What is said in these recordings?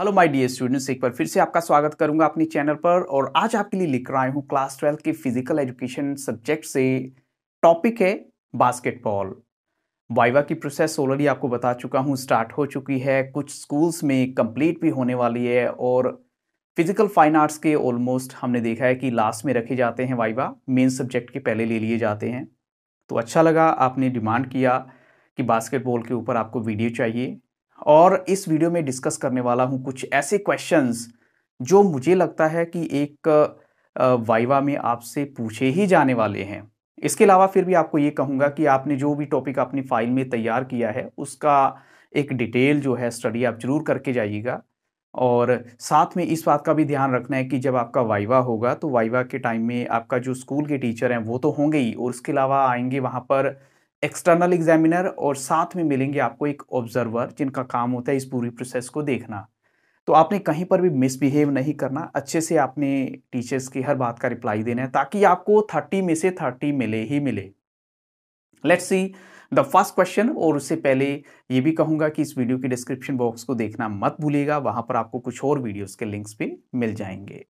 hello my dear students एक बार फिर से आपका स्वागत करूंगा अपने चैनल पर और आज आपके लिए लिख रहा हूं क्लास ट्वेल्थ के फिजिकल एजुकेशन सब्जेक्ट से टॉपिक है बास्केटबॉल वाइवा की प्रोसेस ऑलरेडी आपको बता चुका हूं स्टार्ट हो चुकी है कुछ स्कूल्स में कंप्लीट भी होने वाली है और फिजिकल फाइन आर्ट्स के ऑलमोस्ट हमने देखा है कि लास्ट में रखे जाते हैं वाइवा मेन सब्जेक्ट के पहले ले लिए जाते हैं तो अच्छा लगा आपने डिमांड किया कि बास्केटबॉल के ऊपर आपको वीडियो चाहिए और इस वीडियो में डिस्कस करने वाला हूँ कुछ ऐसे क्वेश्चंस जो मुझे लगता है कि एक वाइवा में आपसे पूछे ही जाने वाले हैं इसके अलावा फिर भी आपको ये कहूँगा कि आपने जो भी टॉपिक अपनी फाइल में तैयार किया है उसका एक डिटेल जो है स्टडी आप जरूर करके जाइएगा और साथ में इस बात का भी ध्यान रखना है कि जब आपका वाइवा होगा तो वाइवा के टाइम में आपका जो स्कूल के टीचर हैं वो तो होंगे ही और उसके अलावा आएंगे वहाँ पर एक्सटर्नल एग्जामिनर और साथ में मिलेंगे आपको एक ऑब्जर्वर जिनका काम होता है इस पूरी प्रोसेस को देखना तो आपने कहीं पर भी मिसबिहेव नहीं करना अच्छे से आपने टीचर्स की हर बात का रिप्लाई देना है ताकि आपको थर्टी में से थर्टी मिले ही मिले let's see the first question और उससे पहले ये भी कहूंगा कि इस वीडियो के डिस्क्रिप्शन बॉक्स को देखना मत भूलिएगा वहां पर आपको कुछ और वीडियोस के लिंक्स भी मिल जाएंगे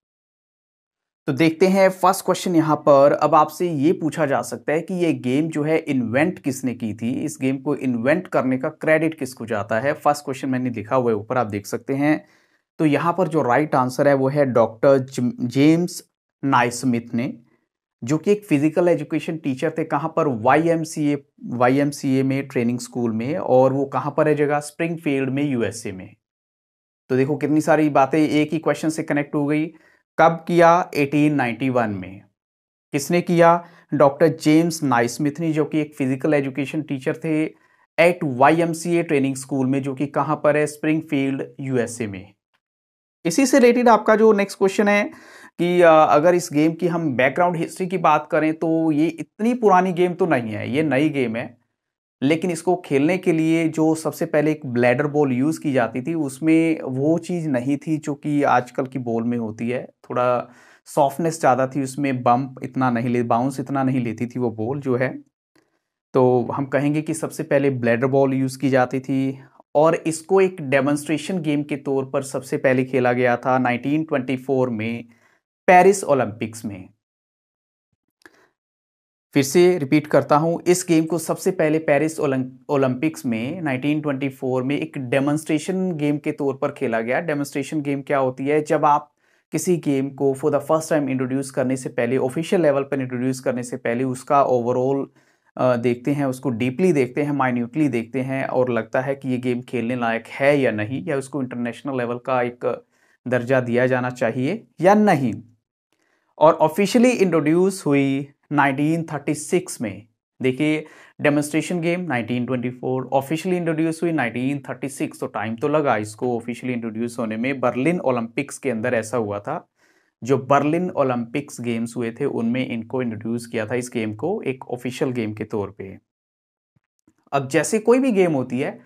तो देखते हैं फर्स्ट क्वेश्चन यहाँ पर अब आपसे ये पूछा जा सकता है कि ये गेम जो है इन्वेंट किसने की थी इस गेम को इन्वेंट करने का क्रेडिट किसको जाता है फर्स्ट क्वेश्चन मैंने लिखा हुआ है ऊपर आप देख सकते हैं तो यहाँ पर जो राइट right आंसर है वो है डॉक्टर जेम्स नाइस्मिथ ने जो कि एक फिजिकल एजुकेशन टीचर थे कहाँ पर Y M C A Y M C A में ट्रेनिंग स्कूल में और वो कहाँ पर है जगह स्प्रिंग फील्ड में यूएसए में तो देखो कितनी सारी बातें एक ही क्वेश्चन से कनेक्ट हो गई कब किया 1891 में किसने किया डॉक्टर जेम्स नाइस्मिथ ने जो कि एक फिजिकल एजुकेशन टीचर थे एट वाईएमसीए ट्रेनिंग स्कूल में जो कि कहाँ पर है स्प्रिंगफील्ड यूएसए में इसी से रिलेटेड आपका जो नेक्स्ट क्वेश्चन है कि अगर इस गेम की हम बैकग्राउंड हिस्ट्री की बात करें तो ये इतनी पुरानी गेम तो नहीं है ये नई गेम है लेकिन इसको खेलने के लिए जो सबसे पहले एक ब्लैडर बॉल यूज़ की जाती थी उसमें वो चीज़ नहीं थी जो कि आजकल की बॉल में होती है थोड़ा सॉफ्टनेस ज़्यादा थी उसमें बम्प इतना नहीं ले बाउंस इतना नहीं लेती थी वो बॉल जो है तो हम कहेंगे कि सबसे पहले ब्लैडर बॉल यूज़ की जाती थी और इसको एक डेमोन्स्ट्रेशन गेम के तौर पर सबसे पहले खेला गया था 1924 में पेरिस ओलंपिक्स में फिर से रिपीट करता हूँ इस गेम को सबसे पहले पेरिस ओलंपिक्स में 1924 में एक डेमोन्स्ट्रेशन गेम के तौर पर खेला गया डेमोन्स्ट्रेशन गेम क्या होती है जब आप किसी गेम को for the first time introduce करने से पहले ऑफिशियल लेवल पर इंट्रोड्यूस करने से पहले उसका ओवरऑल देखते हैं उसको डीपली देखते हैं माइन्यूटली देखते हैं और लगता है कि ये गेम खेलने लायक है या नहीं या उसको इंटरनेशनल लेवल का एक दर्जा दिया जाना चाहिए या नहीं और ऑफिशियली इंट्रोड्यूस हुई 1936 में देखिए डेमोस्ट्रेशन गेम 1924 ऑफिशियली इंट्रोड्यूस हुई 1936 तो टाइम तो लगा इसको ऑफिशियली इंट्रोड्यूस होने में बर्लिन ओलंपिक्स के अंदर ऐसा हुआ था जो बर्लिन ओलंपिक्स गेम्स हुए थे उनमें इनको इंट्रोड्यूस किया था इस गेम को एक ऑफिशियल गेम के तौर पे अब जैसे कोई भी गेम होती है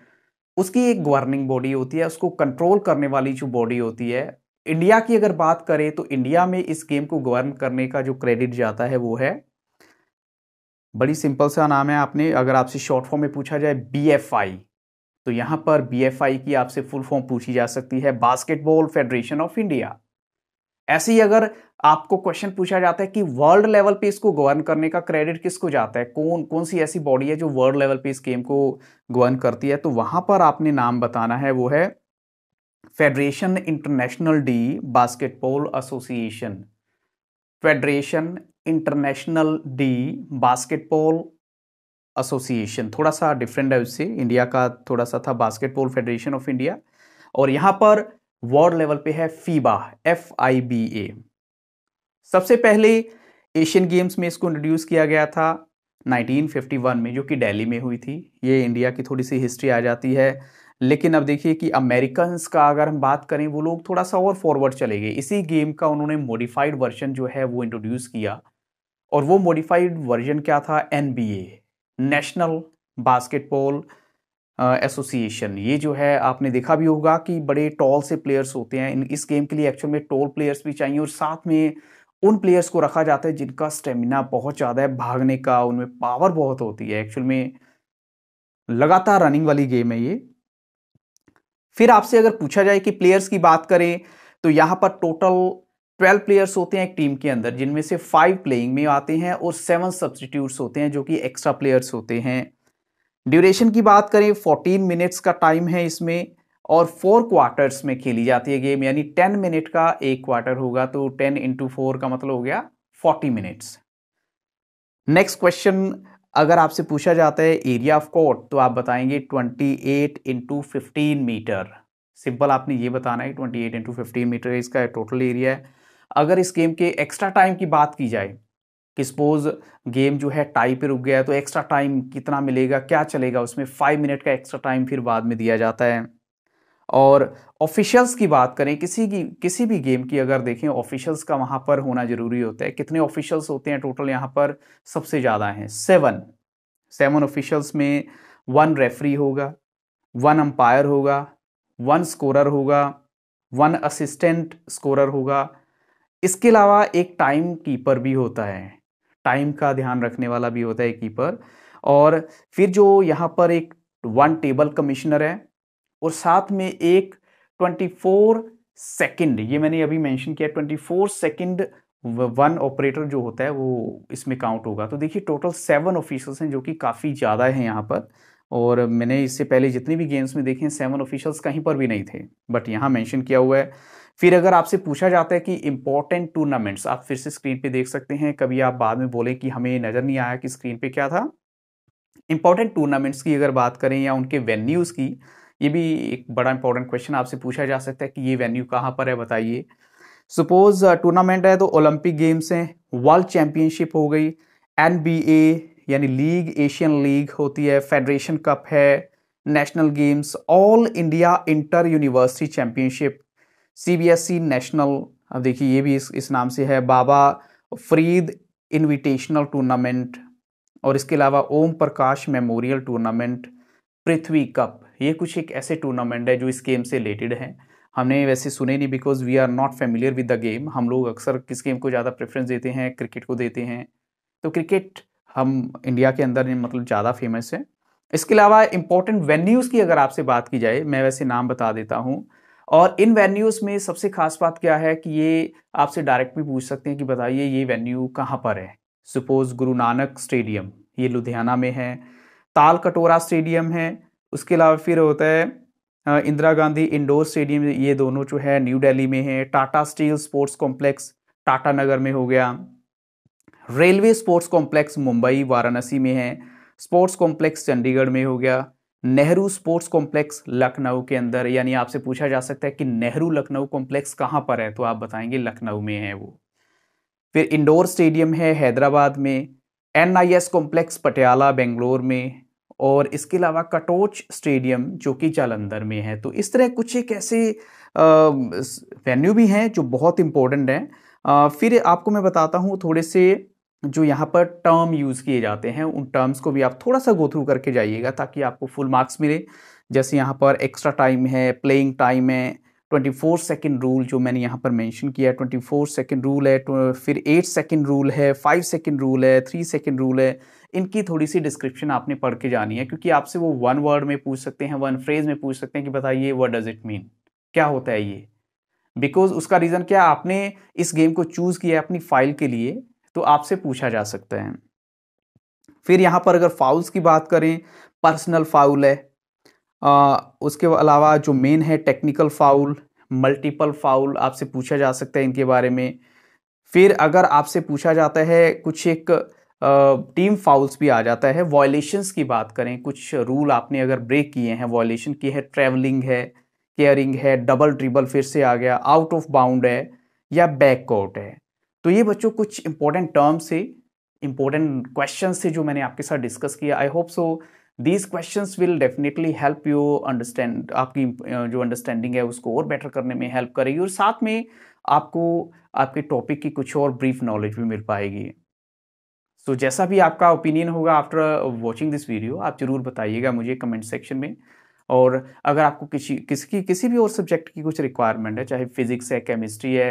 उसकी एक गवर्निंग बॉडी होती है उसको कंट्रोल करने वाली जो बॉडी होती है इंडिया की अगर बात करें तो इंडिया में इस गेम को गवर्न करने का जो क्रेडिट जाता है वो है बड़ी सिंपल सा नाम है आपने अगर आपसे शॉर्ट फॉर्म में पूछा जाए बी एफ आई तो यहाँ पर बी एफ आई की आपसे फुल फॉर्म पूछी जा सकती है बास्केटबॉल फेडरेशन ऑफ इंडिया ऐसे ही अगर आपको क्वेश्चन पूछा जाता है कि वर्ल्ड लेवल पे इसको गवर्न करने का क्रेडिट किसको जाता है कौन कौन सी ऐसी बॉडी है जो वर्ल्ड लेवल पे इस गेम को गवर्न करती है तो वहां पर आपने नाम बताना है वो है federation international de basketball association federation international de basketball association थोड़ा सा डिफरेंट है उससे इंडिया का थोड़ा सा था बास्केटबॉल फेडरेशन ऑफ इंडिया और यहाँ पर वर्ल्ड लेवल पे है FIBA F I B A सबसे पहले एशियन गेम्स में इसको इंट्रोड्यूस किया गया था 1951 में जो कि दिल्ली में हुई थी ये इंडिया की थोड़ी सी हिस्ट्री आ जाती है लेकिन अब देखिए कि अमेरिकन का अगर हम बात करें वो लोग थोड़ा सा और फॉरवर्ड चले गए इसी गेम का उन्होंने मॉडिफाइड वर्जन जो है वो इंट्रोड्यूस किया और वो मॉडिफाइड वर्जन क्या था एन नेशनल बास्केटबॉल एसोसिएशन ये जो है आपने देखा भी होगा कि बड़े टॉल से प्लेयर्स होते हैं इस गेम के लिए एक्चुअल में टॉल प्लेयर्स भी चाहिए और साथ में उन प्लेयर्स को रखा जाता है जिनका स्टेमिना बहुत ज़्यादा है भागने का उनमें पावर बहुत होती है एक्चुअल में लगातार रनिंग वाली गेम है ये फिर आपसे अगर पूछा जाए कि प्लेयर्स की बात करें तो यहाँ पर टोटल ट्वेल्व प्लेयर्स होते हैं एक टीम के अंदर जिनमें से फाइव प्लेइंग में आते हैं और सेवन सब्सटीट्यूट्स होते हैं जो कि एक्स्ट्रा प्लेयर्स होते हैं ड्यूरेशन की बात करें फोर्टीन मिनट्स का टाइम है इसमें और फोर क्वार्टर्स में खेली जाती है गेम यानी टेन मिनट का एक क्वार्टर होगा तो टेन इंटू फोर का मतलब हो गया फोर्टी मिनट्स नेक्स्ट क्वेश्चन अगर आपसे पूछा जाता है एरिया ऑफ कोर्ट तो आप बताएंगे twenty eight into fifteen metre simple आपने ये बताना है twenty eight into fifteen metre इसका टोटल एरिया है अगर इस गेम के एक्स्ट्रा टाइम की बात की जाए कि सपोज गेम जो है टाई पे रुक गया है तो एक्स्ट्रा टाइम कितना मिलेगा क्या चलेगा उसमें फाइव मिनट का एक्स्ट्रा टाइम फिर बाद में दिया जाता है और ऑफिशियल्स की बात करें किसी की किसी भी गेम की अगर देखें ऑफिशियल्स का वहाँ पर होना ज़रूरी होता है कितने ऑफिशियल्स होते हैं टोटल यहाँ पर सबसे ज़्यादा हैं सेवन सेवन ऑफिशियल्स में वन रेफरी होगा वन अंपायर होगा वन स्कोरर होगा वन असिस्टेंट स्कोरर होगा इसके अलावा एक टाइम कीपर भी होता है टाइम का ध्यान रखने वाला भी होता है कीपर और फिर जो यहाँ पर एक वन टेबल कमिश्नर है और साथ में एक 24 सेकेंड ये मैंने अभी मेंशन किया 24 सेकेंड वन ऑपरेटर जो होता है वो इसमें काउंट होगा तो देखिए टोटल सेवन ऑफिशल्स हैं जो कि काफ़ी ज़्यादा हैं यहाँ पर और मैंने इससे पहले जितने भी गेम्स में देखे हैं सेवन ऑफिशल्स कहीं पर भी नहीं थे बट यहाँ मैंशन किया हुआ है फिर अगर आपसे पूछा जाता है कि इंपॉर्टेंट टूर्नामेंट्स आप फिर से स्क्रीन पे देख सकते हैं कभी आप बाद में बोले कि हमें नज़र नहीं आया कि स्क्रीन पे क्या था इंपॉर्टेंट टूर्नामेंट्स की अगर बात करें या उनके वेन्यूज़ की ये भी एक बड़ा इंपॉर्टेंट क्वेश्चन आपसे पूछा जा सकता है कि ये वेन्यू कहाँ पर है बताइए सपोज टूर्नामेंट uh, है तो ओलंपिक गेम्स हैं वर्ल्ड चैम्पियनशिप हो गई एन यानी लीग एशियन लीग होती है फेडरेशन कप है national games all India inter university championship CBSE national e अब देखिए ये भी इस इस नाम से है बाबा फरीद इनविटेशनल टूर्नामेंट और इसके अलावा Om Prakash memorial tournament Prithvi cup ये कुछ एक ऐसे टूर्नामेंट है जो इस गेम से रिलेटेड हैं हमने वैसे सुने नहीं because we are not familiar with the game हम लोग अक्सर किस गेम को ज़्यादा प्रेफरेंस देते हैं क्रिकेट को देते हैं तो क्रिकेट हम इंडिया के अंदर मतलब ज़्यादा फेमस है इसके अलावा इंपॉर्टेंट वेन्यूज़ की अगर आपसे बात की जाए मैं वैसे नाम बता देता हूँ और इन वेन्यूज़ में सबसे खास बात क्या है कि ये आपसे डायरेक्ट भी पूछ सकते हैं कि बताइए ये वेन्यू कहाँ पर है सपोज गुरु नानक स्टेडियम ये लुधियाना में है ताल कटोरा स्टेडियम है उसके अलावा फिर होता है इंदिरा गांधी इंडोर स्टेडियम ये दोनों जो है न्यू दिल्ली में है Tata steel sports complex Tata Nagar में हो गया railway sports complex Mumbai Varanasi में है स्पोर्ट्स कॉम्प्लेक्स चंडीगढ़ में हो गया नेहरू स्पोर्ट्स कॉम्प्लेक्स लखनऊ के अंदर यानी आपसे पूछा जा सकता है कि नेहरू लखनऊ कॉम्प्लेक्स कहाँ पर है तो आप बताएंगे लखनऊ में है वो फिर इंडोर स्टेडियम है हैदराबाद में N I S complex Patiala Bangalore में और इसके अलावा कटोच स्टेडियम जो कि जालंधर में है तो इस तरह कुछ एक ऐसे वेन्यू भी हैं जो बहुत इंपॉर्टेंट हैं फिर आपको मैं बताता हूँ थोड़े से जो यहाँ पर टर्म यूज़ किए जाते हैं उन टर्म्स को भी आप थोड़ा सा गो थ्रू करके जाइएगा ताकि आपको फुल मार्क्स मिले जैसे यहाँ पर एक्स्ट्रा टाइम है प्लेइंग टाइम है 24 सेकेंड रूल जो मैंने यहाँ पर मेंशन किया है फोर सेकेंड रूल है तो फिर 8 सेकेंड रूल है 5 सेकेंड रूल है 3 सेकेंड रूल है इनकी थोड़ी सी डिस्क्रिप्शन आपने पढ़ के जानी है क्योंकि आपसे वो वन वर्ड में पूछ सकते हैं वन फ्रेज में पूछ सकते हैं कि बताइए वट डज़ इट मीन क्या होता है ये बिकॉज उसका रीज़न क्या आपने इस गेम को चूज़ किया है अपनी फाइल के लिए तो आपसे पूछा जा सकता है फिर यहाँ पर अगर फाउल्स की बात करें पर्सनल फाउल है आ, उसके अलावा जो मेन है टेक्निकल फाउल मल्टीपल फाउल आपसे पूछा जा सकता है इनके बारे में फिर अगर आपसे पूछा जाता है कुछ एक टीम फाउल्स भी आ जाता है वॉयलेशंस की बात करें कुछ रूल आपने अगर ब्रेक किए हैं वॉयलेशन की है ट्रैवलिंग है केयरिंग है डबल ट्रिबल फिर से आ गया आउट ऑफ बाउंड है या बैकआउट है तो ये बच्चों कुछ इंपॉर्टेंट टर्म्स से इंपॉर्टेंट क्वेश्चन से जो मैंने आपके साथ डिस्कस किया I hope so these questions will definitely help you understand आपकी जो अंडरस्टैंडिंग है उसको और बेटर करने में हेल्प करेगी और साथ में आपको आपके टॉपिक की कुछ और ब्रीफ नॉलेज भी मिल पाएगी सो so, जैसा भी आपका ओपिनियन होगा आफ्टर वॉचिंग दिस वीडियो आप ज़रूर बताइएगा मुझे कमेंट सेक्शन में और अगर आपको किसी किसकी किसी भी और सब्जेक्ट की कुछ रिक्वायरमेंट है चाहे फिज़िक्स है केमिस्ट्री है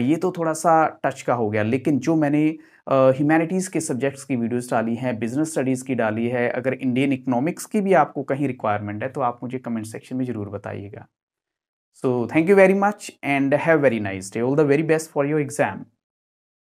ये तो थोड़ा सा टच का हो गया लेकिन जो मैंने ह्यूमैनिटीज़ के सब्जेक्ट्स की वीडियोस डाली हैं बिजनेस स्टडीज़ की डाली है अगर इंडियन इकोनॉमिक्स की भी आपको कहीं रिक्वायरमेंट है तो आप मुझे कमेंट सेक्शन में ज़रूर बताइएगा so thank you very much and have very nice day all the very best for your exam